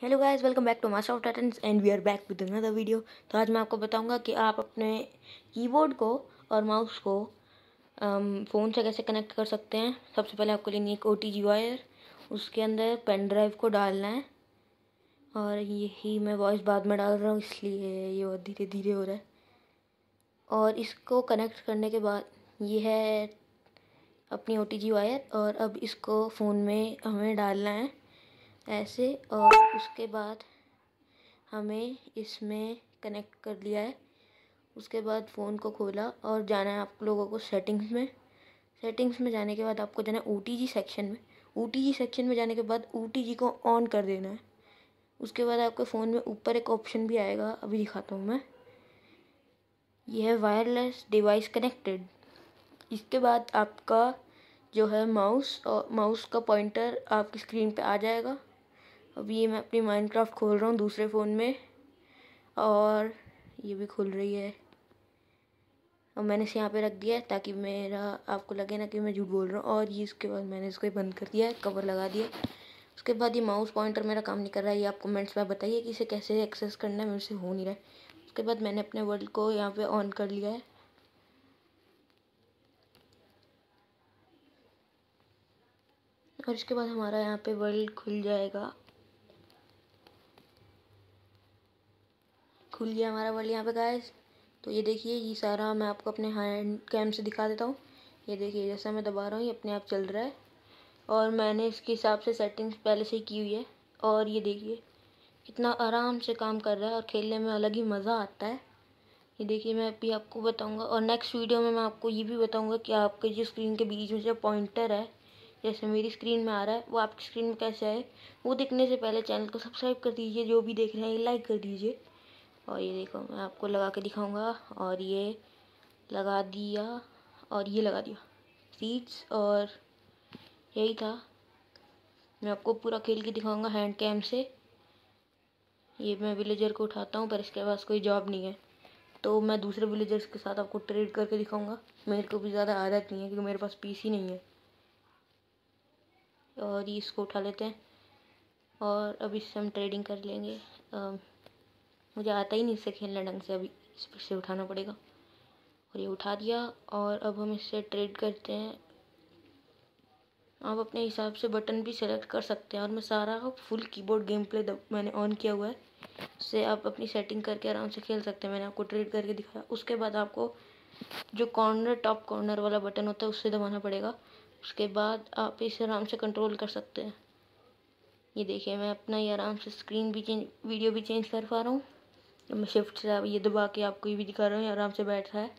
hello guys welcome back to my soft attends and we are back with another video तो आज मैं आपको बताऊंगा कि आप अपने कीबोर्ड को और माउस को फ़ोन um, से कैसे कनेक्ट कर सकते हैं सबसे पहले आपको लेनी है एक ओ टी जी वायर उसके अंदर पेन ड्राइव को डालना है और यही मैं वॉइस बाद में डाल रहा हूँ इसलिए ये धीरे धीरे हो रहा है और इसको कनेक्ट करने के बाद ये है अपनी ओ टी जी वायर और अब इसको फ़ोन में हमें डालना है ऐसे और उसके बाद हमें इसमें कनेक्ट कर लिया है उसके बाद फ़ोन को खोला और जाना है आप लोगों को सेटिंग्स में सेटिंग्स में जाने के बाद आपको जाना है ओ सेक्शन में ओ सेक्शन में जाने के बाद ओ को ऑन कर देना है उसके बाद आपके फ़ोन में ऊपर एक ऑप्शन भी आएगा अभी दिखाता हूँ मैं यह है वायरलेस डिवाइस कनेक्टेड इसके बाद आपका जो है माउस और माउस का पॉइंटर आपकी स्क्रीन पे आ जाएगा अभी मैं अपनी माइनक्राफ्ट खोल रहा हूँ दूसरे फ़ोन में और ये भी खुल रही है और मैंने इसे यहाँ पे रख दिया है ताकि मेरा आपको लगे ना कि मैं झूठ बोल रहा हूँ और ये इसके बाद मैंने इसको बंद कर दिया है कवर लगा दिया उसके बाद ये माउस पॉइंटर मेरा काम नहीं कर रहा है ये आप कमेंट्स में बताइए कि इसे कैसे एक्सेस करना है मेरे से हो नहीं रहा है उसके बाद मैंने अपने वर्ल्ड को यहाँ पर ऑन कर लिया है और इसके बाद हमारा यहाँ पे वर्ल्ड खुल जाएगा खुल गया हमारा वर्ल्ड यहाँ पे गाइस तो ये देखिए ये सारा मैं आपको अपने हैंड कैम से दिखा देता हूँ ये देखिए जैसा मैं दबा रहा हूँ ये अपने आप चल रहा है और मैंने इसके हिसाब से सेटिंग्स पहले से की हुई है और ये देखिए कितना आराम से काम कर रहा है और खेलने में अलग ही मज़ा आता है ये देखिए मैं अभी आपको बताऊंगा और नेक्स्ट वीडियो में मैं आपको ये भी बताऊंगा कि आपके जो स्क्रीन के बीच में जो पॉइंटर है जैसे मेरी स्क्रीन में आ रहा है वो आपकी स्क्रीन में कैसे आए वो देखने से पहले चैनल को सब्सक्राइब कर दीजिए जो भी देख रहे हैं लाइक कर दीजिए और ये देखो मैं आपको लगा के दिखाऊंगा और ये लगा दिया और ये लगा दिया सीट्स और यही था मैं आपको पूरा खेल के दिखाऊंगा हैंड कैम से ये मैं विलेजर को उठाता हूँ पर इसके पास कोई जॉब नहीं है तो मैं दूसरे विलेजर्स के साथ आपको ट्रेड करके दिखाऊंगा मेरे को भी ज़्यादा आदत नहीं है क्योंकि मेरे पास पीसी नहीं है और ये इसको उठा लेते हैं और अब इससे हम ट्रेडिंग कर लेंगे मुझे आता ही नहीं इससे खेलना ढंग से अभी इस पर से उठाना पड़ेगा और ये उठा दिया और अब हम इससे ट्रेड करते हैं आप अपने हिसाब से बटन भी सेलेक्ट कर सकते हैं और मैं सारा फुल कीबोर्ड गेम प्ले मैंने ऑन किया हुआ है उससे आप अपनी सेटिंग करके आराम से खेल सकते हैं मैंने आपको ट्रेड करके दिखाया उसके बाद आपको जो कॉर्नर टॉप कॉर्नर वाला बटन होता है उससे दबाना पड़ेगा उसके बाद आप इसे आराम से कंट्रोल कर सकते हैं ये देखिए मैं अपना ये आराम से स्क्रीन भी चेंज वीडियो भी चेंज कर पा रहा हूँ मैं शिफ्ट से ये दबा के आपको ये भी दिखा रहा हूँ आराम से बैठ रहा है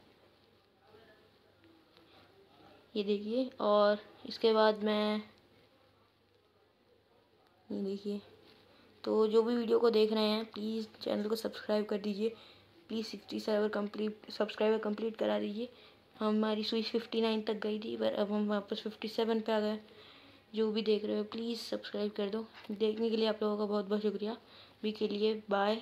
ये देखिए और इसके बाद मैं ये देखिए तो जो भी वीडियो को देख रहे हैं प्लीज़ चैनल को सब्सक्राइब कर दीजिए please sixty seven complete subscriber complete करा दीजिए हमारी स्विच फिफ्टी नाइन तक गई थी पर अब हम वापस फिफ्टी सेवन पर आ गए जो भी देख रहे हो प्लीज़ सब्सक्राइब कर दो देखने के लिए आप लोगों का बहुत बहुत शुक्रिया भी के लिए बाय